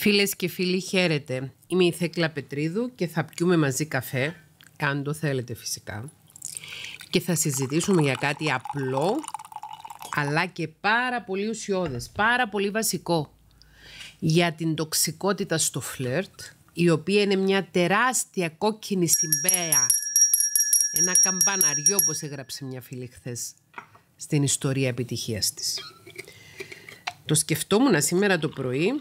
Φίλες και φίλοι, χαίρετε. Είμαι η Θέκλα Πετρίδου και θα πιούμε μαζί καφέ, αν το θέλετε φυσικά. Και θα συζητήσουμε για κάτι απλό, αλλά και πάρα πολύ ουσιώδες, πάρα πολύ βασικό. Για την τοξικότητα στο φλερτ, η οποία είναι μια τεράστια κόκκινη συμπέα. Ένα καμπαναριό, όπως έγραψε μια φίλη χθες στην ιστορία επιτυχίας της. Το σκεφτόμουν σήμερα το πρωί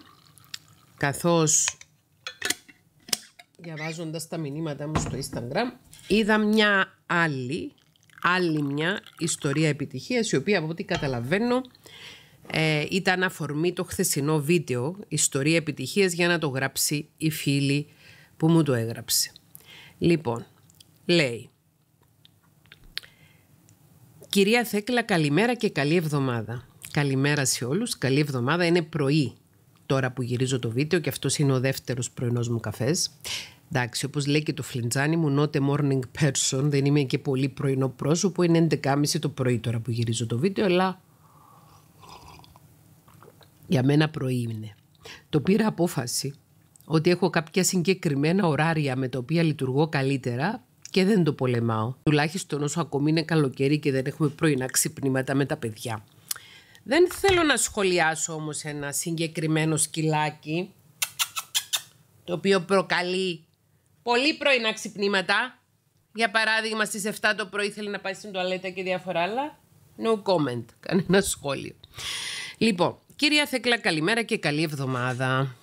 καθώς διαβάζοντας τα μηνύματα μου στο Instagram είδα μια άλλη, άλλη μια ιστορία επιτυχίας η οποία από ό,τι καταλαβαίνω ε, ήταν αφορμή το χθεσινό βίντεο ιστορία επιτυχίας για να το γράψει η φίλη που μου το έγραψε. Λοιπόν, λέει Κυρία Θέκλα καλημέρα και καλή εβδομάδα. Καλημέρα σε όλους, καλή εβδομάδα, είναι πρωί τώρα που γυρίζω το βίντεο και αυτός είναι ο δεύτερος πρωινός μου καφές. Εντάξει, όπως λέει και το φλιντζάνι μου, not a morning person, δεν είμαι και πολύ πρωινό πρόσωπο, είναι 11.30 το πρωί τώρα που γυρίζω το βίντεο, αλλά για μένα πρωί είναι. Το πήρα απόφαση ότι έχω κάποια συγκεκριμένα ωράρια με τα οποία λειτουργώ καλύτερα και δεν το πολεμάω. Τουλάχιστον όσο ακόμη είναι καλοκαίρι και δεν έχουμε πρωινά ξυπνήματα με τα παιδιά. Δεν θέλω να σχολιάσω όμως ένα συγκεκριμένο σκυλάκι, το οποίο προκαλεί πολύ πρωινά ξυπνήματα. Για παράδειγμα, στις 7 το πρωί θέλει να πάει στην τουαλέτα και διάφορα άλλα. No comment, κανένα σχόλιο. Λοιπόν, κυρία Θεκλά, καλημέρα και καλή εβδομάδα.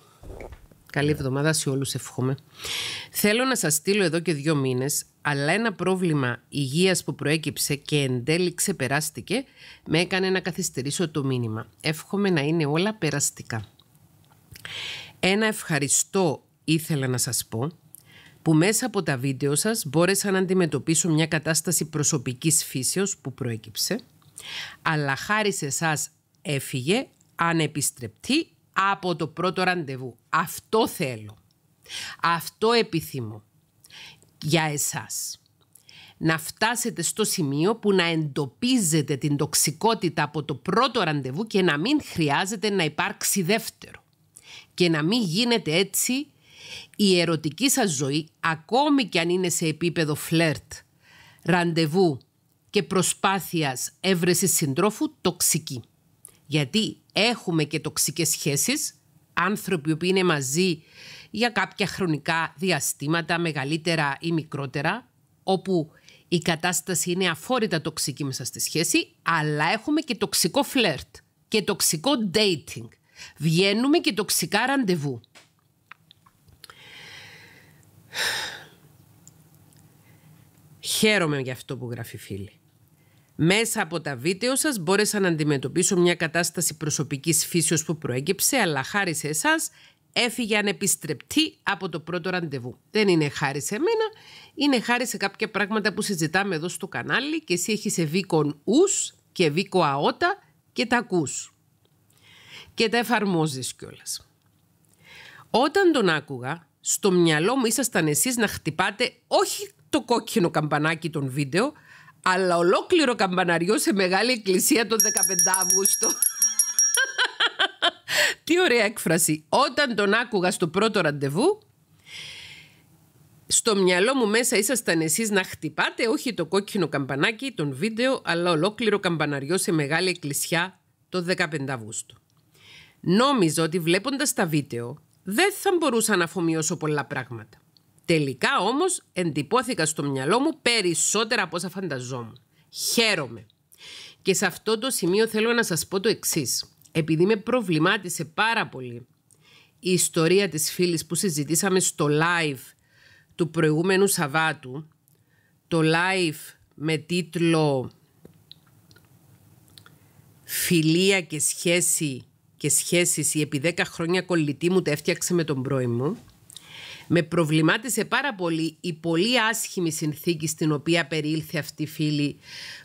Καλή ναι. εβδομάδα σε όλους εύχομαι. Θέλω να σας στείλω εδώ και δύο μήνες, αλλά ένα πρόβλημα υγείας που προέκυψε και εν τέλει ξεπεράστηκε, με έκανε να καθυστερήσω το μήνυμα. Εύχομαι να είναι όλα περαστικά. Ένα ευχαριστώ ήθελα να σας πω, που μέσα από τα βίντεο σας μπόρεσα να αντιμετωπίσω μια κατάσταση προσωπικής φύσεως που προέκυψε, αλλά χάρη σε εσάς έφυγε, ανεπιστρεπτή από το πρώτο ραντεβού. Αυτό θέλω. Αυτό επιθυμώ για εσάς. Να φτάσετε στο σημείο που να εντοπίζετε την τοξικότητα από το πρώτο ραντεβού και να μην χρειάζεται να υπάρξει δεύτερο. Και να μην γίνεται έτσι η ερωτική σας ζωή, ακόμη και αν είναι σε επίπεδο φλερτ, ραντεβού και προσπάθειας έβρεσης συντρόφου, τοξική. Γιατί έχουμε και τοξικές σχέσεις, άνθρωποι που είναι μαζί για κάποια χρονικά διαστήματα, μεγαλύτερα ή μικρότερα, όπου η κατάσταση είναι αφόρητα τοξική μέσα στη σχέση, αλλά έχουμε και τοξικό φλερτ και τοξικό dating. Βγαίνουμε και τοξικά ραντεβού. Χαίρομαι για αυτό που γράφει φίλη. Μέσα από τα βίντεο σας μπόρεσα να αντιμετωπίσω μια κατάσταση προσωπικής φύσεως που προέκυψε, αλλά χάρη σε εσάς έφυγε ανεπιστρεπτή από το πρώτο ραντεβού. Δεν είναι χάρη σε μένα, είναι χάρη σε κάποια πράγματα που συζητάμε εδώ στο κανάλι και εσύ έχεις ευήκον ους και βίκο αότα και τα ακούς. Και τα εφαρμόζεις κιόλας. Όταν τον άκουγα, στο μυαλό μου ήσασταν εσείς να χτυπάτε όχι το κόκκινο καμπανάκι των βίντεο, αλλά ολόκληρο καμπαναριό σε μεγάλη εκκλησία τον 15 Αύγουστο. Τι ωραία έκφραση. Όταν τον άκουγα στο πρώτο ραντεβού, στο μυαλό μου μέσα ήσασταν εσείς να χτυπάτε όχι το κόκκινο καμπανάκι, τον βίντεο, αλλά ολόκληρο καμπαναριό σε μεγάλη εκκλησιά το 15 Αύγουστο. Νόμιζα ότι βλέποντας τα βίντεο δεν θα μπορούσα να αφομοιώσω πολλά πράγματα. Τελικά όμως εντυπώθηκα στο μυαλό μου περισσότερα από όσα φανταζόμουν. Χαίρομαι. Και σε αυτό το σημείο θέλω να σας πω το εξής. Επειδή με προβλημάτισε πάρα πολύ η ιστορία της φίλης που συζητήσαμε στο live του προηγούμενου Σαββάτου, το live με τίτλο «Φιλία και σχέση και σχέσεις η επί 10 χρόνια κολλητή μου τα έφτιαξε με τον πρώην μου», με προβλημάτισε πάρα πολύ η πολύ άσχημη συνθήκη στην οποία περιήλθε αυτή η φίλη.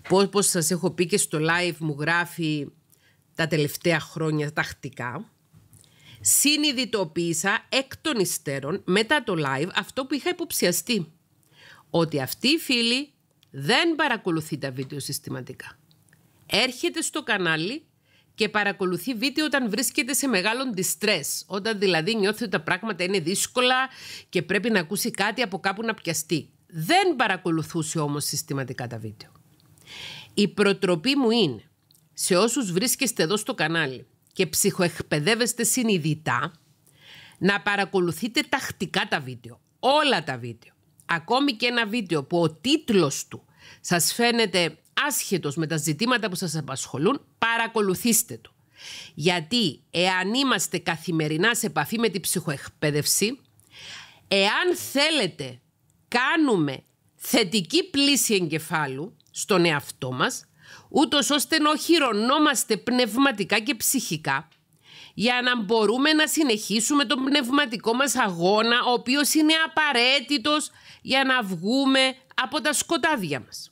Όπως σας έχω πει και στο live μου γράφει τα τελευταία χρόνια τακτικά. Συνειδητοποίησα εκ των υστέρων μετά το live αυτό που είχα υποψιαστεί. Ότι αυτή η φίλη δεν παρακολουθεί τα βίντεο συστηματικά. Έρχεται στο κανάλι και παρακολουθεί βίντεο όταν βρίσκεται σε μεγάλον distress. Όταν δηλαδή νιώθει ότι τα πράγματα είναι δύσκολα και πρέπει να ακούσει κάτι από κάπου να πιαστεί. Δεν παρακολουθούσε όμως συστηματικά τα βίντεο. Η προτροπή μου είναι σε όσους βρίσκεστε εδώ στο κανάλι και ψυχοεκπαιδεύεστε συνειδητά να παρακολουθείτε τακτικά τα βίντεο, όλα τα βίντεο. Ακόμη και ένα βίντεο που ο τίτλος του σας φαίνεται άσχετος με τα ζητήματα που σας απασχολούν, παρακολουθήστε το. Γιατί εάν είμαστε καθημερινά σε επαφή με την ψυχοεκπαίδευση, εάν θέλετε κάνουμε θετική πλήση εγκεφάλου στον εαυτό μας, ούτως ώστε να οχυρωνόμαστε πνευματικά και ψυχικά, για να μπορούμε να συνεχίσουμε τον πνευματικό μας αγώνα, ο οποίος είναι απαραίτητος για να βγούμε από τα σκοτάδια μας.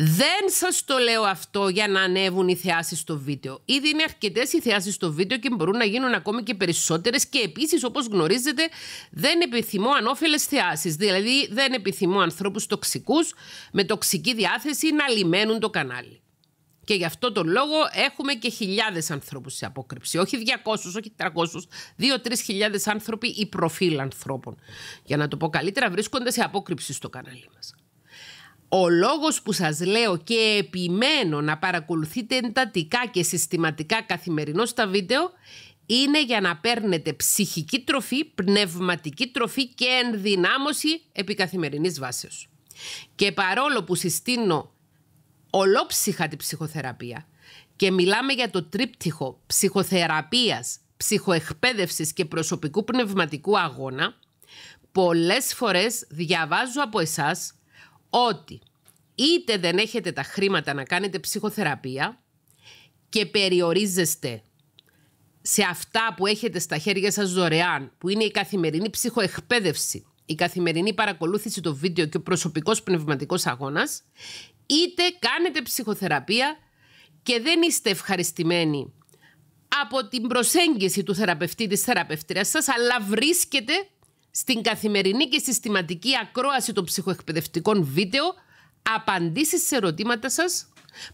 Δεν σας το λέω αυτό για να ανέβουν οι θεάσεις στο βίντεο. Ήδη είναι αρκετές οι θεάσεις στο βίντεο και μπορούν να γίνουν ακόμη και περισσότερες. και επίσης, όπως γνωρίζετε δεν επιθυμώ ανώφελες θεάσεις. Δηλαδή δεν επιθυμώ ανθρώπους τοξικούς με τοξική διάθεση να λιμένουν το κανάλι. Και γι' αυτό τον λόγο έχουμε και χιλιάδες ανθρώπους σε απόκρυψη. Όχι 200, όχι 300, 2-3 χιλιάδες άνθρωποι ή προφίλ ανθρώπων. Για να το πω καλύτερα, βρίσκονται σε απόκρυψη στο κανάλι μας. Ο λόγος που σας λέω και επιμένω να παρακολουθείτε εντατικά και συστηματικά καθημερινό τα βίντεο είναι για να παίρνετε ψυχική τροφή, πνευματική τροφή και ενδυνάμωση επί καθημερινής βάσεως. Και παρόλο που συστήνω ολόψυχα την ψυχοθεραπεία και μιλάμε για το τρίπτυχο ψυχοθεραπείας, ψυχοεκπαίδευσης και προσωπικού πνευματικού αγώνα, πολλές φορές διαβάζω από εσάς ότι είτε δεν έχετε τα χρήματα να κάνετε ψυχοθεραπεία και περιορίζεστε σε αυτά που έχετε στα χέρια σας δωρεάν, που είναι η καθημερινή ψυχοεκπαίδευση, η καθημερινή παρακολούθηση των βίντεο και ο προσωπικός πνευματικός αγώνας, είτε κάνετε ψυχοθεραπεία και δεν είστε ευχαριστημένοι από την προσέγγιση του θεραπευτή της θεραπευτρίας σας, αλλά βρίσκετε στην καθημερινή και συστηματική ακρόαση των ψυχοεκπαιδευτικών βίντεο, απαντήσεις σε ερωτήματα σας,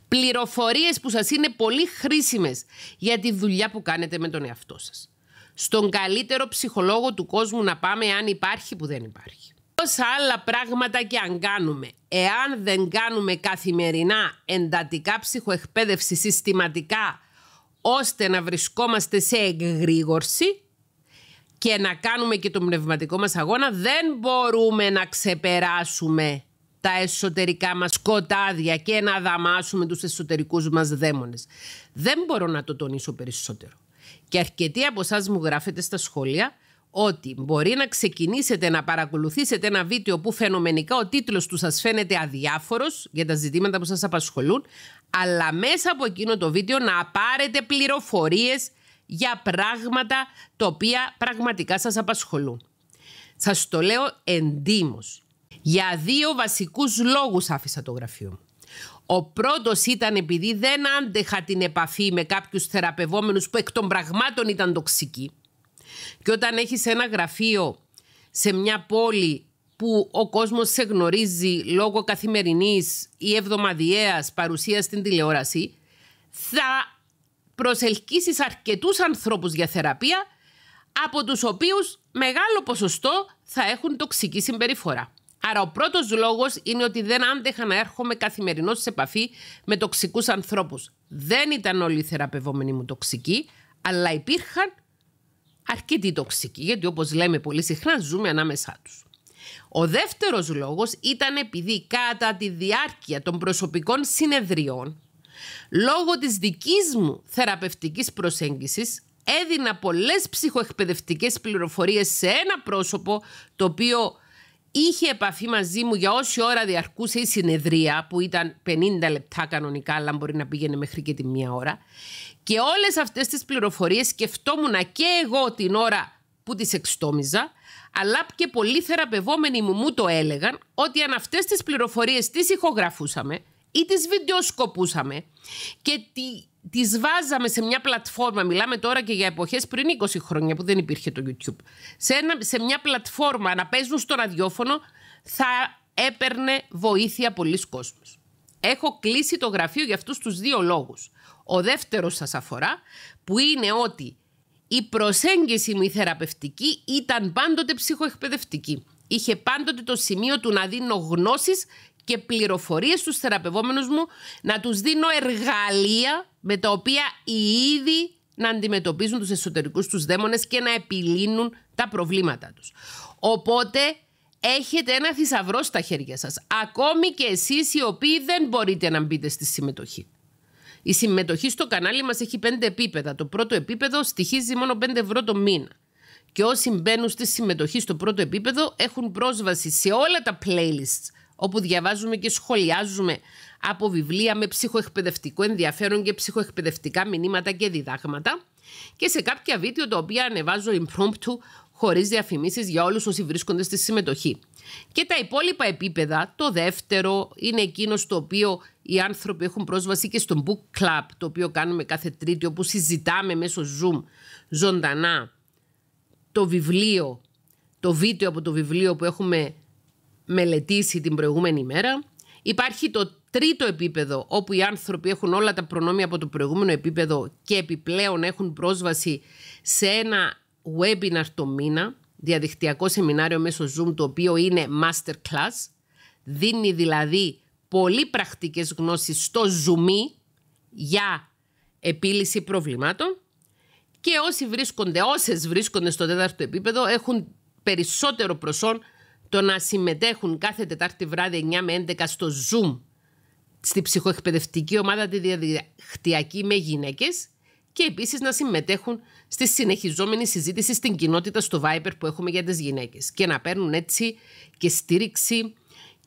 πληροφορίες που σας είναι πολύ χρήσιμες για τη δουλειά που κάνετε με τον εαυτό σας. Στον καλύτερο ψυχολόγο του κόσμου να πάμε αν υπάρχει που δεν υπάρχει. Όσα άλλα πράγματα και αν κάνουμε, εάν δεν κάνουμε καθημερινά εντατικά ψυχοεκπαίδευση συστηματικά, ώστε να βρισκόμαστε σε εγρήγορση, και να κάνουμε και τον πνευματικό μας αγώνα, δεν μπορούμε να ξεπεράσουμε τα εσωτερικά μας σκοτάδια και να δαμάσουμε τους εσωτερικούς μας δαίμονες. Δεν μπορώ να το τονίσω περισσότερο. Και αρκετοί από εσάς μου γράφετε στα σχόλια ότι μπορεί να ξεκινήσετε να παρακολουθήσετε ένα βίντεο που φαινομενικά ο τίτλος του σας φαίνεται αδιάφορος για τα ζητήματα που σας απασχολούν, αλλά μέσα από εκείνο το βίντεο να πάρετε πληροφορίες για πράγματα τα οποία πραγματικά σας απασχολούν. Σας το λέω εντύμως. Για δύο βασικούς λόγους άφησα το γραφείο μου. Ο πρώτος ήταν επειδή δεν άντεχα την επαφή με κάποιους θεραπευόμενους που εκ των πραγμάτων ήταν τοξικοί. Και όταν έχεις ένα γραφείο σε μια πόλη που ο κόσμος σε γνωρίζει λόγω καθημερινής ή εβδομαδιαίας παρουσίας στην τηλεόραση, θα προσελκύσεις αρκετούς ανθρώπους για θεραπεία, από τους οποίους μεγάλο ποσοστό θα έχουν τοξική συμπεριφορά. Άρα ο πρώτος λόγος είναι ότι δεν άντεχα να έρχομαι καθημερινώς σε επαφή με τοξικούς ανθρώπους. Δεν ήταν όλοι οι θεραπευόμενοι μου τοξικοί, αλλά υπήρχαν αρκετοί τοξικοί, γιατί όπως λέμε πολύ συχνά ζούμε ανάμεσά τους. Ο δεύτερος λόγος ήταν επειδή κατά τη διάρκεια των προσωπικών συνεδριών Λόγω της δικής μου θεραπευτικής προσέγγισης έδινα πολλές ψυχοεκπαιδευτικές πληροφορίες σε ένα πρόσωπο το οποίο είχε επαφή μαζί μου για όση ώρα διαρκούσε η συνεδρία που ήταν 50 λεπτά κανονικά αλλά μπορεί να πήγαινε μέχρι και τη μία ώρα και όλες αυτές τις πληροφορίες σκεφτόμουν και εγώ την ώρα που τις εξτόμιζα αλλά και πολλοί θεραπευόμενοι μου μου το έλεγαν ότι αν αυτές τις πληροφορίες τις ηχογραφούσαμε ή τις βιντεοσκοπούσαμε και τι τις βάζαμε σε μια πλατφόρμα, μιλάμε τώρα και για εποχές πριν 20 χρόνια που δεν υπήρχε το YouTube, σε, σε μια πλατφόρμα να παίζουν στο ραδιόφωνο θα έπαιρνε βοήθεια πολλοί κόσμος. Έχω κλείσει το γραφείο για αυτούς τους δύο λόγους. Ο δεύτερος σας αφορά που είναι ότι η προσέγγιση η θεραπευτική ήταν πάντοτε ψυχοεκπαιδευτική. Είχε πάντοτε το σημείο του να δίνω γνώσεις και πληροφορίες στους θεραπευόμενους μου, να τους δίνω εργαλεία με τα οποία οι να αντιμετωπίζουν τους εσωτερικούς τους δαίμονες και να επιλύνουν τα προβλήματά τους. Οπότε έχετε ένα θησαυρό στα χέρια σας. Ακόμη και εσείς οι οποίοι δεν μπορείτε να μπείτε στη συμμετοχή. Η συμμετοχή στο κανάλι μας έχει πέντε επίπεδα. Το πρώτο επίπεδο στοιχίζει μόνο 5 ευρώ το μήνα. Και όσοι μπαίνουν στη συμμετοχή στο πρώτο επίπεδο έχουν πρόσβαση σε όλα τα playlists όπου διαβάζουμε και σχολιάζουμε από βιβλία με ψυχοεκπαιδευτικό ενδιαφέρον και ψυχοεκπαιδευτικά μηνύματα και διδάγματα και σε κάποια βίντεο τα οποία ανεβάζω impromptu χωρίς διαφημίσεις για όλους όσοι βρίσκονται στη συμμετοχή. Και τα υπόλοιπα επίπεδα, το δεύτερο είναι εκείνο στο οποίο οι άνθρωποι έχουν πρόσβαση και στο Book Club, το οποίο κάνουμε κάθε Τρίτη, όπου συζητάμε μέσω Zoom ζωντανά το βιβλίο, το βίντεο από το βιβλίο που έχουμε μελετήσει την προηγούμενη μέρα. Υπάρχει το τρίτο επίπεδο όπου οι άνθρωποι έχουν όλα τα προνόμια από το προηγούμενο επίπεδο και επιπλέον έχουν πρόσβαση σε ένα webinar το μήνα, διαδικτυακό σεμινάριο μέσω Zoom το οποίο είναι masterclass. Δίνει δηλαδή πολύ πρακτικές γνώσεις στο Zoom για επίλυση προβλημάτων και όσοι βρίσκονται, όσες βρίσκονται στο τέταρτο επίπεδο έχουν περισσότερο προσόν το να συμμετέχουν κάθε Τετάρτη βράδυ 9 με 11 στο Zoom στη ψυχοεκπαιδευτική ομάδα τη διαδικτυακή με γυναίκες και επίσης να συμμετέχουν στη συνεχιζόμενη συζήτηση στην κοινότητα στο Viper που έχουμε για τις γυναίκες και να παίρνουν έτσι και στήριξη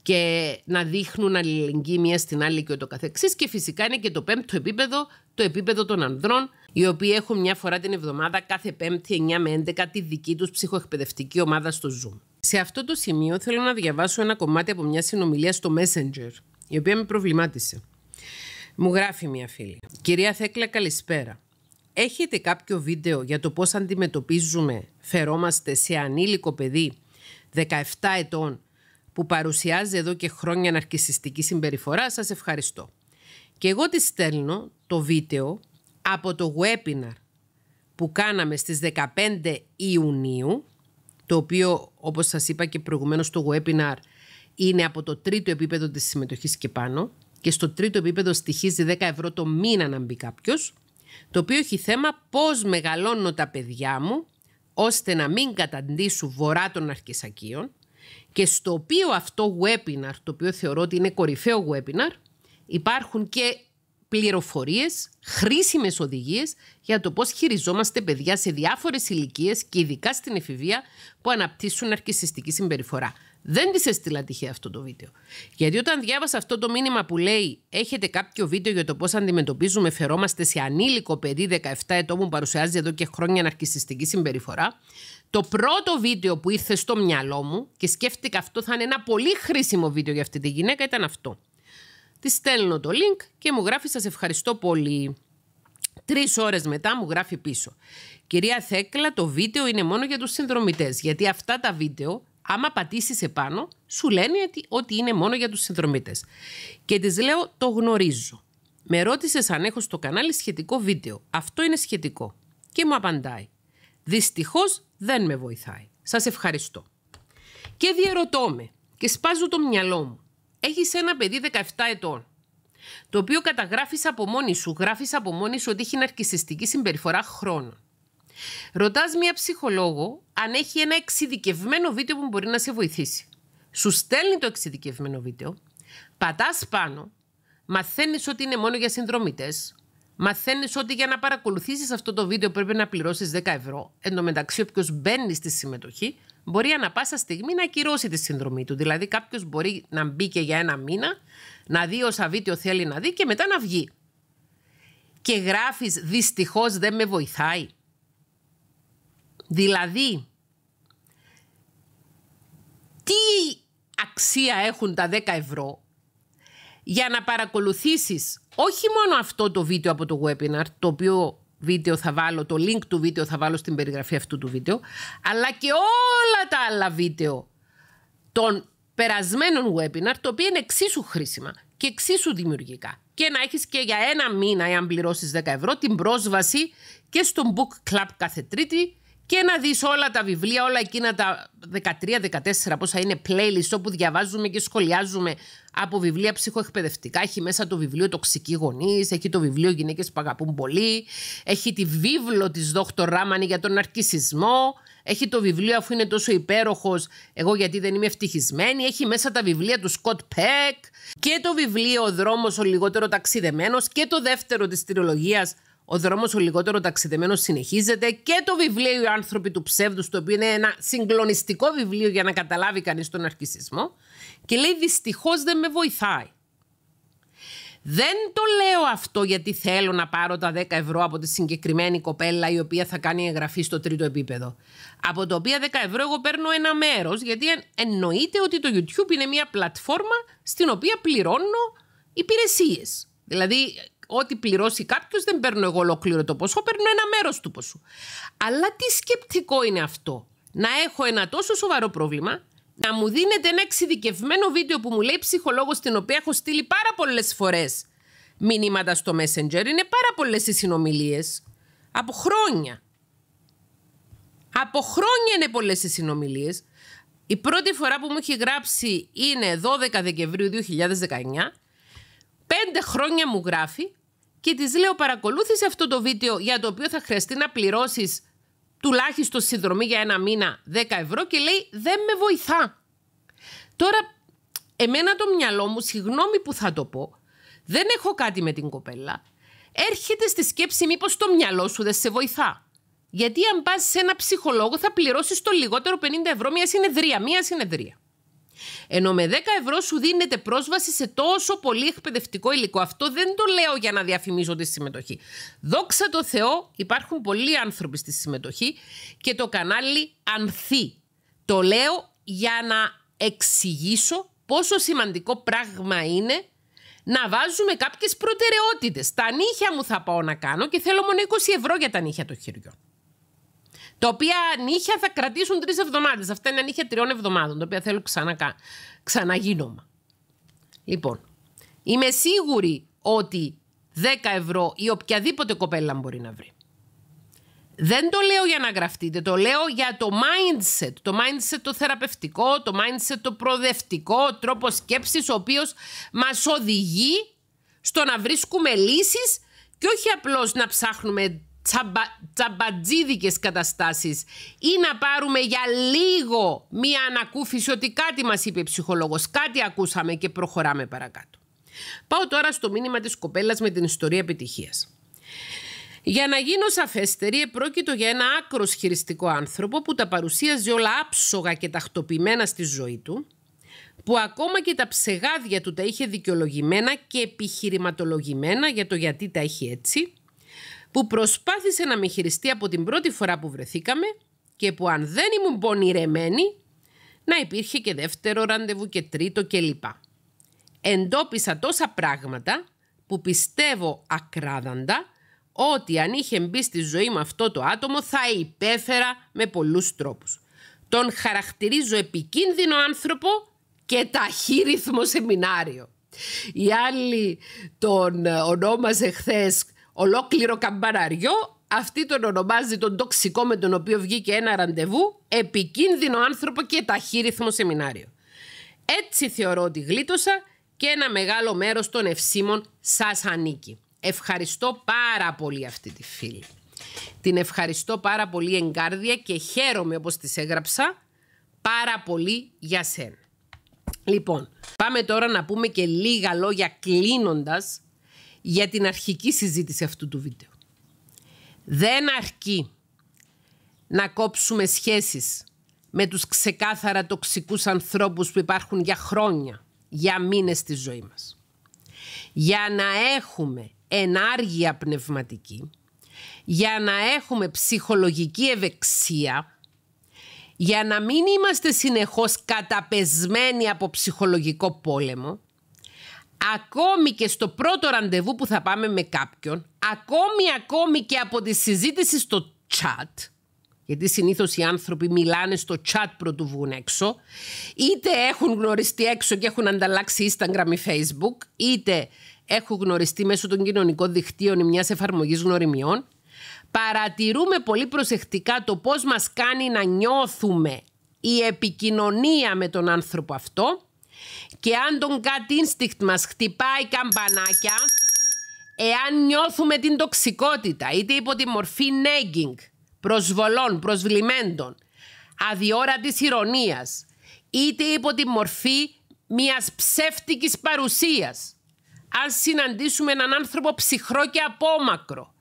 και να δείχνουν αλληλεγγύη μία στην άλλη και ούτω καθεξής και φυσικά είναι και το πέμπτο επίπεδο, το επίπεδο των ανδρών οι οποίοι έχουν μια φορά την εβδομάδα κάθε πέμπτη 9 με 11 τη δική τους ψυχοεκπαιδευτική ομάδα στο Zoom. Σε αυτό το σημείο θέλω να διαβάσω ένα κομμάτι από μια συνομιλία στο Messenger, η οποία με προβλημάτισε. Μου γράφει μια φίλη. Κυρία Θέκλα, καλησπέρα. Έχετε κάποιο βίντεο για το πώς αντιμετωπίζουμε, φερόμαστε σε ανήλικο παιδί 17 ετών που παρουσιάζει εδώ και χρόνια αναρκησιστική συμπεριφορά. Σας ευχαριστώ. Και εγώ τη στέλνω το βίντεο από το webinar που κάναμε στις 15 Ιουνίου το οποίο όπως σας είπα και προηγουμένως στο webinar είναι από το τρίτο επίπεδο της συμμετοχής και πάνω και στο τρίτο επίπεδο στοιχίζει 10 ευρώ το μήνα να μπει κάποιος, το οποίο έχει θέμα πώς μεγαλώνω τα παιδιά μου ώστε να μην καταντήσουν βορρά των Αρκεσακίων και στο οποίο αυτό webinar, το οποίο θεωρώ ότι είναι κορυφαίο webinar, υπάρχουν και Πληροφορίες, χρήσιμες οδηγίες για το πώς χειριζόμαστε παιδιά σε διάφορες ηλικίες και ειδικά στην εφηβεία που αναπτύσσουν αρκισιστική συμπεριφορά. Δεν της έστειλα τυχαία αυτό το βίντεο. Γιατί όταν διάβασα αυτό το μήνυμα που λέει Έχετε κάποιο βίντεο για το πώς αντιμετωπίζουμε, φερόμαστε σε ανήλικο παιδί 17 ετών που παρουσιάζει εδώ και χρόνια αρκισιστική συμπεριφορά. Το πρώτο βίντεο που ήρθε στο μυαλό μου και σκέφτηκα αυτό θα είναι ένα πολύ χρήσιμο βίντεο για αυτή τη γυναίκα ήταν αυτό. Τη στέλνω το link και μου γράφει σας ευχαριστώ πολύ. Τρεις ώρες μετά μου γράφει πίσω. Κυρία Θέκλα, το βίντεο είναι μόνο για τους συνδρομητές, γιατί αυτά τα βίντεο, άμα πατήσεις επάνω, σου λένε ότι είναι μόνο για τους συνδρομητές. Και της λέω, το γνωρίζω. Με ρώτησες αν έχω στο κανάλι σχετικό βίντεο. Αυτό είναι σχετικό. Και μου απαντάει. Δυστυχώς δεν με βοηθάει. Σας ευχαριστώ. Και διαρωτώ με και σπάζω το μυαλό μου έχεις ένα παιδί 17 ετών, το οποίο καταγράφεις από μόνη σου, γράφεις από μόνη σου ότι έχει ναρκιστική συμπεριφορά χρόνων. Ρωτάς μία ψυχολόγο αν έχει ένα εξειδικευμένο βίντεο που μπορεί να σε βοηθήσει. Σου στέλνει το εξειδικευμένο βίντεο, πατάς πάνω, μαθαίνεις ότι είναι μόνο για συνδρομητές, Μαθαίνεις ότι για να παρακολουθήσεις αυτό το βίντεο πρέπει να πληρώσεις 10 ευρώ, εν τω μεταξύ μπαίνει στη συμμετοχή μπορεί ανα πάσα στιγμή να ακυρώσει τη συνδρομή του. Δηλαδή, κάποιος μπορεί να μπει και για ένα μήνα, να δει όσα βίντεο θέλει να δει και μετά να βγει. Και γράφεις, δυστυχώς δεν με βοηθάει. Δηλαδή, τι αξία έχουν τα 10 ευρώ για να παρακολουθήσεις όχι μόνο αυτό το βίντεο από το webinar, το οποίο βίντεο θα βάλω, το link του βίντεο θα βάλω στην περιγραφή αυτού του βίντεο, αλλά και όλα τα άλλα βίντεο των περασμένων webinar, το οποίο είναι εξίσου χρήσιμα και εξίσου δημιουργικά. Και να έχεις και για ένα μήνα, εάν πληρώσεις 10 ευρώ, την πρόσβαση και στο Book Club κάθε Τρίτη και να δεις όλα τα βιβλία, όλα εκείνα τα 13-14 πόσα είναι playlist όπου διαβάζουμε και σχολιάζουμε από βιβλία ψυχοεκπαιδευτικά. Έχει μέσα το βιβλίο «Τοξικοί γονείς», έχει το βιβλίο «Γυναίκες που αγαπούν πολύ», έχει τη βίβλο της Δόκτωρ Ράμανη για τον αρκισισμό, έχει το βιβλίο αφού είναι τόσο υπέροχος, «Εγώ γιατί δεν είμαι ευτυχισμένη», έχει μέσα τα βιβλία του Σκοτ Πέκ και το βιβλίο «Ο δρόμος ο λιγότερο ταξιδεμένος» και το δεύτερο της τριλογίας ο δρόμος ο λιγότερο ταξιδεμένος συνεχίζεται και το βιβλίο Οι άνθρωποι του ψεύδους, το οποίο είναι ένα συγκλονιστικό βιβλίο για να καταλάβει κανείς τον αρκισισμό. Και λέει: Δυστυχώς δεν με βοηθάει. Δεν το λέω αυτό γιατί θέλω να πάρω τα 10 ευρώ από τη συγκεκριμένη κοπέλα η οποία θα κάνει εγγραφή στο τρίτο επίπεδο. Από το οποίο 10 ευρώ εγώ παίρνω ένα μέρος, γιατί εννοείται ότι το YouTube είναι μια πλατφόρμα στην οποία πληρώνω υπηρεσίες. Δηλαδή, ό,τι πληρώσει κάποιος δεν παίρνω εγώ ολόκληρο το ποσό, παίρνω ένα μέρος του ποσού. Αλλά τι σκεπτικό είναι αυτό. Να έχω ένα τόσο σοβαρό πρόβλημα, να μου δίνετε ένα εξειδικευμένο βίντεο που μου λέει ψυχολόγος, την οποία έχω στείλει πάρα πολλές φορές μηνύματα στο Messenger. Είναι πάρα πολλές οι συνομιλίες. Από χρόνια. Από χρόνια είναι πολλές οι συνομιλίες. Η πρώτη φορά που μου έχει γράψει είναι 12 Δεκεμβρίου 2019 πέντε χρόνια μου γράφει και της λέω παρακολούθησε αυτό το βίντεο για το οποίο θα χρειαστεί να πληρώσεις τουλάχιστον συνδρομή για ένα μήνα 10 ευρώ και λέει δεν με βοηθά. Τώρα εμένα το μυαλό μου, συγγνώμη που θα το πω, δεν έχω κάτι με την κοπέλα. Έρχεται στη σκέψη μήπως το μυαλό σου δεν σε βοηθά. Γιατί αν πας σε ένα ψυχολόγο θα πληρώσεις το λιγότερο 50 ευρώ μια συνεδρία, μια συνεδρία. Ενώ με 10 ευρώ σου δίνεται πρόσβαση σε τόσο πολύ εκπαιδευτικό υλικό. Αυτό δεν το λέω για να διαφημίζω τη συμμετοχή. Δόξα τω Θεώ, υπάρχουν πολλοί άνθρωποι στη συμμετοχή και το κανάλι ανθεί. Το λέω για να εξηγήσω πόσο σημαντικό πράγμα είναι να βάζουμε κάποιες προτεραιότητες. Τα νύχια μου θα πάω να κάνω και θέλω μόνο 20 ευρώ για τα νύχια των χειριών. Τα οποία νύχια θα κρατήσουν τρεις εβδομάδες. Αυτά είναι νύχια τριών εβδομάδων, τα οποία θέλω ξανα, ξαναγίνωμα. Λοιπόν, είμαι σίγουρη ότι 10 ευρώ ή οποιαδήποτε κοπέλα μπορεί να βρει. Δεν το λέω για να γραφτείτε, το λέω για το mindset. Το mindset το θεραπευτικό, το mindset το προοδευτικό, τρόπος σκέψης ο οποίος μας οδηγεί στο να βρίσκουμε λύσεις και όχι απλώς να ψάχνουμε τσαμπα, τσαμπατζίδικες καταστάσεις ή να πάρουμε για λίγο μία ανακούφιση ότι κάτι μας είπε η ψυχολόγος, κάτι ο ψυχολογος κατι ακουσαμε και προχωράμε παρακάτω. Πάω τώρα στο μήνυμα της κοπέλας με την ιστορία επιτυχίας. Για να γίνω σαφέστερη, επρόκειτο για ένα άκρος χειριστικό άνθρωπο που τα παρουσίαζε όλα άψογα και τακτοποιημένα στη ζωή του, που ακόμα και τα ψεγάδια του τα είχε δικαιολογημένα και επιχειρηματολογημένα για το γιατί τα έχει έτσι, που προσπάθησε να με χειριστεί από την πρώτη φορά που βρεθήκαμε και που αν δεν ήμουν πονηρεμένη, να υπήρχε και δεύτερο ραντεβού και τρίτο κλπ. Εντόπισα τόσα πράγματα που πιστεύω ακράδαντα ότι αν είχε μπει στη ζωή με αυτό το άτομο θα υπέφερα με πολλούς τρόπους. Τον χαρακτηρίζω επικίνδυνο άνθρωπο και ταχύριθμο σεμινάριο. Η άλλη τον ονόμαζε χθες ολόκληρο καμπαναριό, αυτή τον ονομάζει τον τοξικό με τον οποίο βγήκε ένα ραντεβού, επικίνδυνο άνθρωπο και ταχύριθμο σεμινάριο. Έτσι θεωρώ ότι γλίτωσα και ένα μεγάλο μέρος των ευσύμων σας ανήκει. Ευχαριστώ πάρα πολύ αυτή τη φίλη. Την ευχαριστώ πάρα πολύ εγκάρδια και χαίρομαι όπως τις έγραψα πάρα πολύ για σένα. Λοιπόν, πάμε τώρα να πούμε και λίγα λόγια κλείνοντας για την αρχική συζήτηση αυτού του βίντεο. Δεν αρκεί να κόψουμε σχέσεις με τους ξεκάθαρα τοξικούς ανθρώπους που υπάρχουν για χρόνια, για μήνες στη ζωή μας. Για να έχουμε ενάργεια πνευματική, για να έχουμε ψυχολογική ευεξία, για να μην είμαστε συνεχώς καταπεσμένοι από ψυχολογικό πόλεμο, ακόμη και στο πρώτο ραντεβού που θα πάμε με κάποιον, ακόμη ακόμη και από τη συζήτηση στο chat, γιατί συνήθως οι άνθρωποι μιλάνε στο chat πρωτού βγουν έξω, είτε έχουν γνωριστεί έξω και έχουν ανταλλάξει Instagram ή Facebook, είτε έχουν γνωριστεί μέσω των κοινωνικών δικτύων ή μιας εφαρμογής γνωριμιών, παρατηρούμε πολύ προσεκτικά το πώς μας κάνει να νιώθουμε η επικοινωνία με τον άνθρωπο αυτό και αν τον gut instinct μας χτυπάει καμπανάκια, εάν νιώθουμε την τοξικότητα, είτε υπό τη μορφή nagging, προσβολών, προσβλημέντων, αδιόρατης ηρωνίας, είτε υπό τη μορφή μιας ψεύτικης παρουσίας, αν συναντήσουμε έναν άνθρωπο ψυχρό και απόμακρο,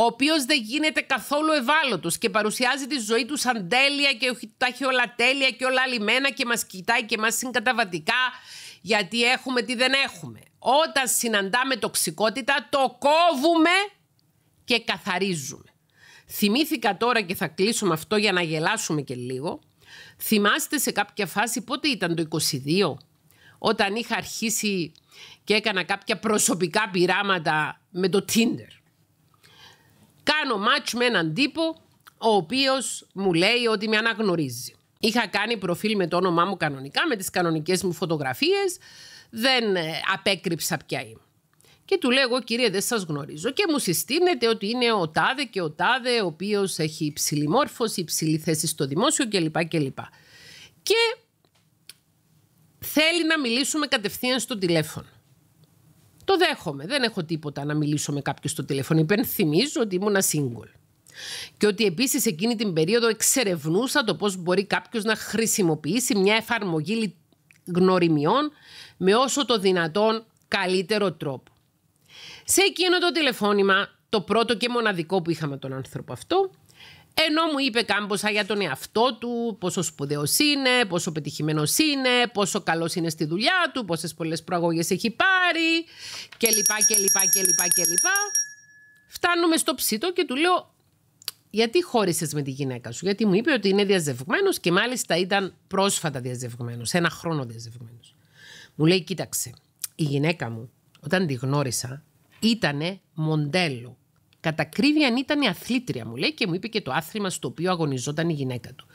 ο οποίος δεν γίνεται καθόλου ευάλωτος και παρουσιάζει τη ζωή του σαν τέλεια και τα έχει όλα τέλεια και όλα λιμένα και μας κοιτάει και μας συγκαταβατικά γιατί έχουμε τι δεν έχουμε. Όταν συναντάμε τοξικότητα το κόβουμε και καθαρίζουμε. Θυμήθηκα τώρα και θα κλείσω με αυτό για να γελάσουμε και λίγο. Θυμάστε σε κάποια φάση πότε ήταν το 22 όταν είχα αρχίσει και έκανα κάποια προσωπικά πειράματα με το Tinder. Κάνω μάτσο με έναν τύπο ο οποίος μου λέει ότι με αναγνωρίζει. Είχα κάνει προφίλ με το όνομά μου κανονικά, με τις κανονικές μου φωτογραφίες. Δεν ε, απέκρυψα ποια είμαι. Και του λέω εγώ κύριε δεν σας γνωρίζω και μου συστήνεται ότι είναι ο τάδε και ο τάδε ο οποίος έχει υψηλή μόρφωση, υψηλή θέση στο δημόσιο κλπ. Και θέλει να μιλήσουμε κατευθείαν στο τηλέφωνο. Το δέχομαι. Δεν έχω τίποτα να μιλήσω με κάποιον στο τηλέφωνο. Υπενθυμίζω ότι ήμουν single. Και ότι επίσης εκείνη την περίοδο εξερευνούσα το πώς μπορεί κάποιος να χρησιμοποιήσει μια εφαρμογή γνωριμιών με όσο το δυνατόν καλύτερο τρόπο. Σε εκείνο το τηλεφώνημα, το πρώτο και μοναδικό που είχαμε τον άνθρωπο αυτό, ενώ μου είπε κάμποσα για τον εαυτό του, πόσο σπουδαίος είναι, πόσο πετυχημένος είναι, πόσο καλός είναι στη δουλειά του, πόσες πολλές προαγωγές έχει πάρει κλπ. κλπ, κλπ, κλπ. Φτάνουμε στο ψήτο και του λέω, γιατί χώρισες με τη γυναίκα σου, Γιατί μου είπε ότι είναι διαζευγμένος και μάλιστα ήταν πρόσφατα διαζευγμένος, ένα χρόνο διαζευγμένος. Μου λέει, Κοίταξε, η γυναίκα μου, όταν τη γνώρισα, ήτανε μοντέλο. Κατά κρίβιαν ήταν η αθλήτρια, μου λέει, και μου είπε και το άθλημα στο οποίο αγωνιζόταν η γυναίκα του.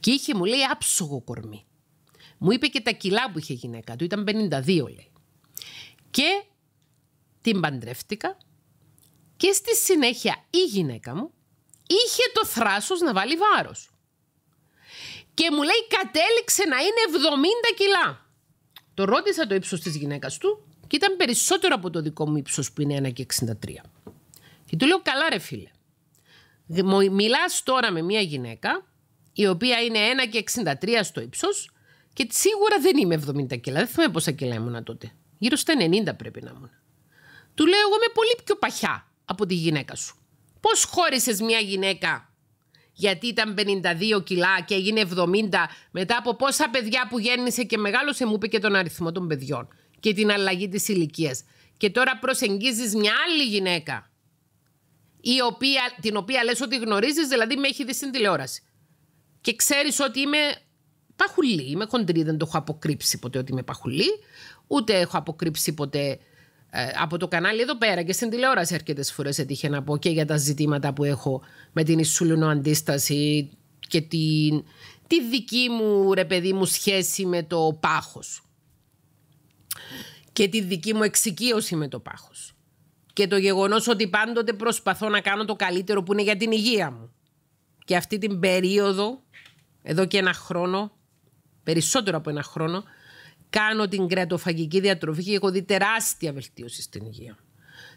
Και είχε, μου λέει, άψογο κορμί. Μου είπε και τα κιλά που είχε η γυναίκα του, ήταν 52, λέει. Και την παντρεύτηκα και στη συνέχεια η γυναίκα μου είχε το θράσος να βάλει βάρος. Και μου λέει κατέληξε να είναι 70 κιλά. Το ρώτησα το ύψος της γυναίκας του και ήταν περισσότερο από το δικό μου ύψος που είναι 1,63. Και του λέω καλά ρε φίλε. Μιλάς τώρα με μια γυναίκα η οποία είναι 1,63 στο ύψος και σίγουρα δεν είμαι 70 κιλά. Δεν θυμάμαι πόσα κιλά ήμουν τότε. Γύρω στα 90 πρέπει να ήμουν. Του λέω εγώ είμαι πολύ πιο παχιά από τη γυναίκα σου. Πώς χώρισες μια γυναίκα γιατί ήταν 52 κιλά και έγινε 70 μετά από πόσα παιδιά που γέννησε και μεγάλωσε μου είπε και τον αριθμό των παιδιών και την αλλαγή της ηλικίας. Και τώρα προσεγγίζεις μια άλλη γυναίκα η οποία, την οποία λες ότι γνωρίζεις, δηλαδή με έχεις δει στην τηλεόραση. Και ξέρεις ότι είμαι παχουλή, είμαι χοντρή, δεν το έχω αποκρύψει ποτέ ότι είμαι παχουλή, ούτε έχω αποκρύψει ποτέ ε, από το κανάλι εδώ πέρα και στην τηλεόραση αρκετές φορές έτυχε να πω και για τα ζητήματα που έχω με την ισούλουνο αντίσταση και την, τη δική μου ρε παιδί μου σχέση με το πάχος και τη δική μου εξοικείωση με το πάχος και το γεγονός ότι πάντοτε προσπαθώ να κάνω το καλύτερο που είναι για την υγεία μου. Και αυτή την περίοδο, εδώ και ένα χρόνο, περισσότερο από ένα χρόνο, κάνω την κρεατοφαγική διατροφή και έχω δει τεράστια βελτίωση στην υγεία.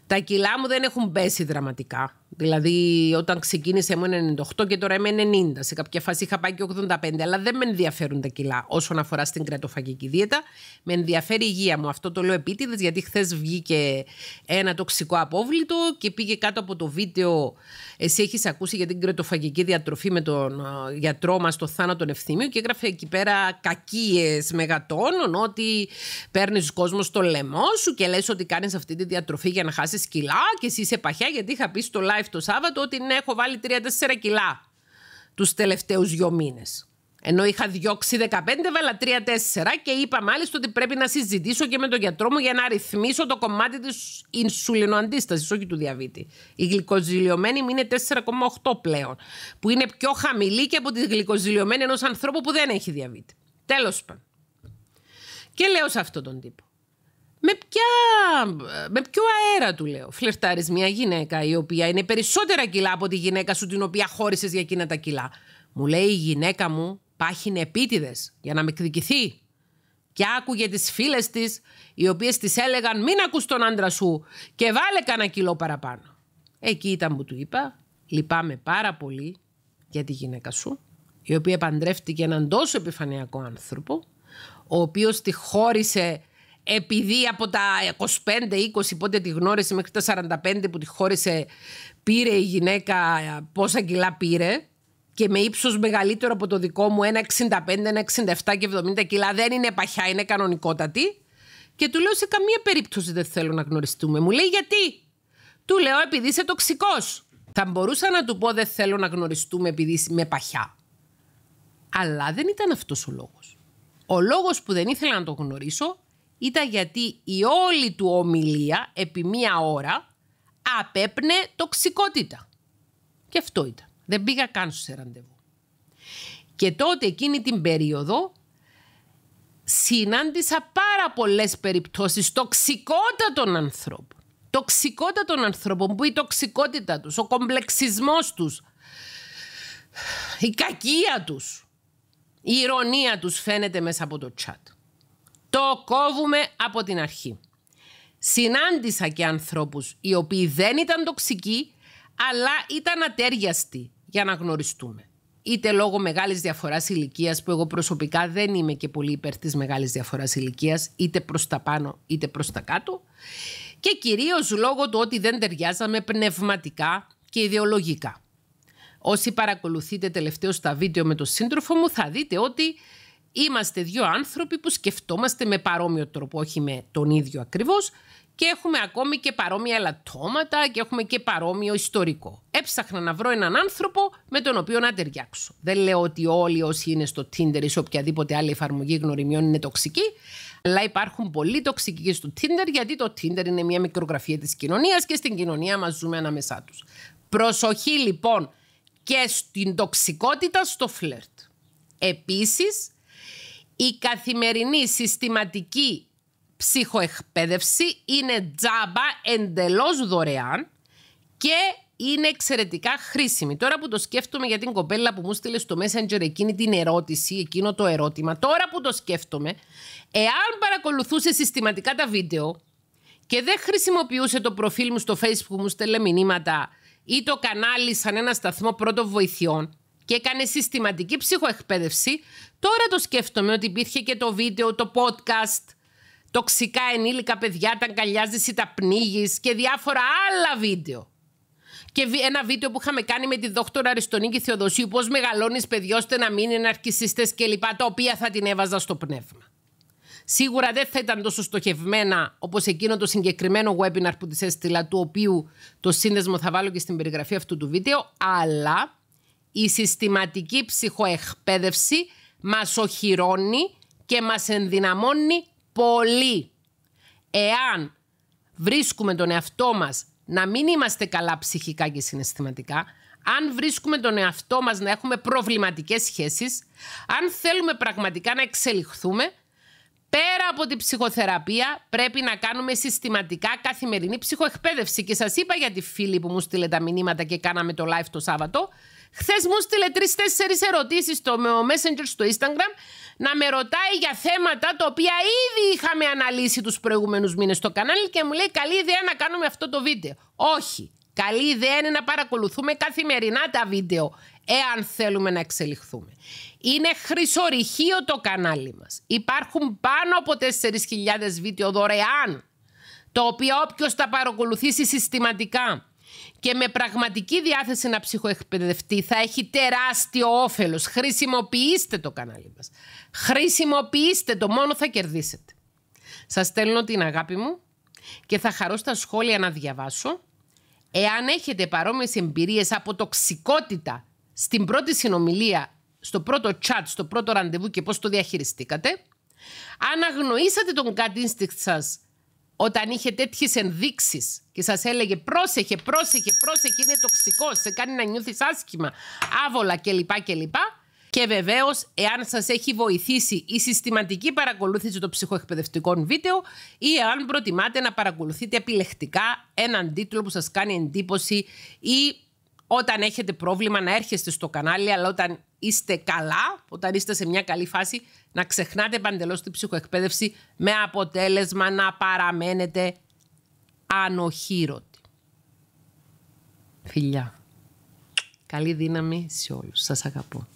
Τα κιλά μου δεν έχουν πέσει δραματικά. Δηλαδή, όταν ξεκίνησα ήμουν 98 και τώρα είμαι 90. Σε κάποια φάση είχα πάει και 85. Αλλά δεν με ενδιαφέρουν τα κιλά όσον αφορά στην κρατοφαγική δίαιτα. Με ενδιαφέρει η υγεία μου. Αυτό το λέω επίτηδες, γιατί χθες βγήκε ένα τοξικό απόβλητο και πήγε κάτω από το βίντεο. Εσύ έχεις ακούσει για την κρατοφαγική διατροφή με τον γιατρό μας, το θάνατο Ευθύμιο, και έγραφε εκεί πέρα κακίες μεγατόνων ότι παίρνεις κόσμο στο λαιμό σου και λες ότι κάνεις αυτή τη διατροφή για να χάσεις κιλά και εσύ είσαι παχιά, γιατί είχα πει στο live live το Σάββατο ότι ναι, έχω βάλει 3-4 κιλά τους τελευταίους δύο μήνες. Ενώ είχα διώξει 15, βάλα 3-4 και είπα μάλιστα ότι πρέπει να συζητήσω και με τον γιατρό μου για να αριθμίσω το κομμάτι της ινσουλινοαντίστασης, όχι του διαβήτη. Η γλυκοζηλιωμένη μου είναι 4,8 πλέον, που είναι πιο χαμηλή και από τη γλυκοζηλιωμένη ενός ανθρώπου που δεν έχει διαβήτη. Τέλος πάντων. Και λέω σε αυτόν τον τύπο με, ποια, με ποιο αέρα του λέω. Φλερτάρεις μια γυναίκα η οποία είναι περισσότερα κιλά από τη γυναίκα σου την οποία χώρισες για εκείνα τα κιλά. Μου λέει η γυναίκα μου πάχει επίτηδες για να με εκδικηθεί. Και άκουγε τις φίλες της, οι οποίες της έλεγαν: Μην ακούς τον άντρα σου και βάλε κανένα κιλό παραπάνω. Εκεί ήταν που του είπα: Λυπάμαι πάρα πολύ για τη γυναίκα σου, η οποία παντρεύτηκε έναν τόσο επιφανειακό άνθρωπο, ο οποίος τη χώρισε επειδή από τα 25-20 πότε τη γνώρισε μέχρι τα 45 που τη χώρισε πήρε η γυναίκα πόσα κιλά πήρε και με ύψος μεγαλύτερο από το δικό μου 1,65, 1,67 και 70 κιλά δεν είναι παχιά, είναι κανονικότατη και του λέω σε καμία περίπτωση δεν θέλω να γνωριστούμε. Μου λέει γιατί. Του λέω επειδή είσαι τοξικός. Θα μπορούσα να του πω δεν θέλω να γνωριστούμε επειδή είμαι παχιά. Αλλά δεν ήταν αυτός ο λόγος. Ο λόγος που δεν ήθελα να το γνωρίσω ήταν γιατί η όλη του ομιλία επί μία ώρα απέπνε τοξικότητα. Και αυτό ήταν. Δεν πήγα καν σε ραντεβού. Και τότε εκείνη την περίοδο συνάντησα πάρα πολλές περιπτώσεις των ανθρώπων. τοξικότητα των ανθρώπων που η τοξικότητα τους, ο κομπλεξισμός τους, η κακία τους, η ηρωνία τους φαίνεται μέσα από το τσάτ το κόβουμε από την αρχή. Συνάντησα και ανθρώπους οι οποίοι δεν ήταν τοξικοί, αλλά ήταν ατέριαστοι για να γνωριστούμε. Είτε λόγω μεγάλης διαφοράς ηλικίας, που εγώ προσωπικά δεν είμαι και πολύ υπέρ της μεγάλης διαφοράς ηλικίας, είτε προς τα πάνω είτε προς τα κάτω. Και κυρίως λόγω του ότι δεν ταιριάζαμε πνευματικά και ιδεολογικά. Όσοι παρακολουθείτε τελευταίο τα βίντεο με τον σύντροφο μου θα δείτε ότι είμαστε δύο άνθρωποι που σκεφτόμαστε με παρόμοιο τρόπο, όχι με τον ίδιο ακριβώς και έχουμε ακόμη και παρόμοια ελαττώματα και έχουμε και παρόμοιο ιστορικό. Έψαχνα να βρω έναν άνθρωπο με τον οποίο να ταιριάξω. Δεν λέω ότι όλοι όσοι είναι στο Tinder ή σε οποιαδήποτε άλλη εφαρμογή γνωριμιών είναι τοξικοί, αλλά υπάρχουν πολλοί τοξικοί και στο Tinder γιατί το Tinder είναι μια μικρογραφία της κοινωνίας και στην κοινωνία μας ζούμε ανάμεσά τους. Προσοχή λοιπόν και στην τοξικότητα στο φλερτ. Επίσης, η καθημερινή συστηματική ψυχοεκπαίδευση είναι τζάμπα εντελώς δωρεάν και είναι εξαιρετικά χρήσιμη. Τώρα που το σκέφτομαι για την κοπέλα που μου στείλε στο Messenger εκείνη την ερώτηση, εκείνο το ερώτημα, τώρα που το σκέφτομαι, εάν παρακολουθούσε συστηματικά τα βίντεο και δεν χρησιμοποιούσε το προφίλ μου στο Facebook που μου στέλνε μηνύματα ή το κανάλι σαν ένα σταθμό πρώτων βοηθειών, και έκανε συστηματική ψυχοεκπαίδευση. Τώρα το σκέφτομαι ότι υπήρχε και το βίντεο, το podcast, τοξικά ενήλικα παιδιά, τα αγκαλιάζεις ή τα πνίγεις και διάφορα άλλα βίντεο. Και ένα βίντεο που είχαμε κάνει με τη δόκτωρα Αριστονίκη Θεοδοσίου, Πώς μεγαλώνεις παιδιά ώστε να μην είναι αρκισιστές κλπ, τα οποία θα την έβαζα στο πνεύμα. Σίγουρα δεν θα ήταν τόσο στοχευμένα όπως εκείνο το συγκεκριμένο webinar που της έστειλα, του οποίου το σύνδεσμο θα βάλω και στην περιγραφή αυτού του βίντεο, αλλά η συστηματική ψυχοεκπαίδευση μας οχυρώνει και μας ενδυναμώνει πολύ. Εάν βρίσκουμε τον εαυτό μας να μην είμαστε καλά ψυχικά και συναισθηματικά, αν βρίσκουμε τον εαυτό μας να έχουμε προβληματικές σχέσεις, αν θέλουμε πραγματικά να εξελιχθούμε, πέρα από την ψυχοθεραπεία πρέπει να κάνουμε συστηματικά καθημερινή ψυχοεκπαίδευση. Και σας είπα για τη φίλη που μου στείλε τα μηνύματα και κάναμε το live το Σάββατο, Χθες μου στείλε τρει-τέσσερι ερωτήσεις στο Messenger στο Instagram να με ρωτάει για θέματα τα οποία ήδη είχαμε αναλύσει τους προηγούμενους μήνες στο κανάλι και μου λέει: Καλή ιδέα να κάνουμε αυτό το βίντεο. Όχι. Καλή ιδέα είναι να παρακολουθούμε καθημερινά τα βίντεο, εάν θέλουμε να εξελιχθούμε. Είναι χρυσορυχείο το κανάλι μας. Υπάρχουν πάνω από 4.000 βίντεο δωρεάν, το οποίο όποιος τα παρακολουθήσει συστηματικά και με πραγματική διάθεση να ψυχοεκπαιδευτεί θα έχει τεράστιο όφελος. Χρησιμοποιήστε το κανάλι μας. Χρησιμοποιήστε το, μόνο θα κερδίσετε. Σας στέλνω την αγάπη μου και θα χαρώ στα σχόλια να διαβάσω. Εάν έχετε παρόμοιες εμπειρίες από τοξικότητα στην πρώτη συνομιλία, στο πρώτο chat, στο πρώτο ραντεβού και πώς το διαχειριστήκατε, αν αγνοήσατε τον κατ' σας όταν είχε τέτοιες ενδείξεις και σας έλεγε πρόσεχε, πρόσεχε, πρόσεχε, είναι τοξικό, σε κάνει να νιώθεις άσχημα, άβολα κλπ. κλπ. Και βεβαίως, εάν σας έχει βοηθήσει η συστηματική παρακολούθηση των ψυχοεκπαιδευτικών βίντεο ή εάν προτιμάτε να παρακολουθείτε επιλεκτικά έναν τίτλο που σας κάνει εντύπωση ή όταν έχετε πρόβλημα να έρχεστε στο κανάλι, αλλά όταν είστε καλά, όταν είστε σε μια καλή φάση, να ξεχνάτε παντελώς την ψυχοεκπαίδευση με αποτέλεσμα να παραμένετε ανοχήρωτοι. Φιλιά. Καλή δύναμη σε όλους. Σας αγαπώ.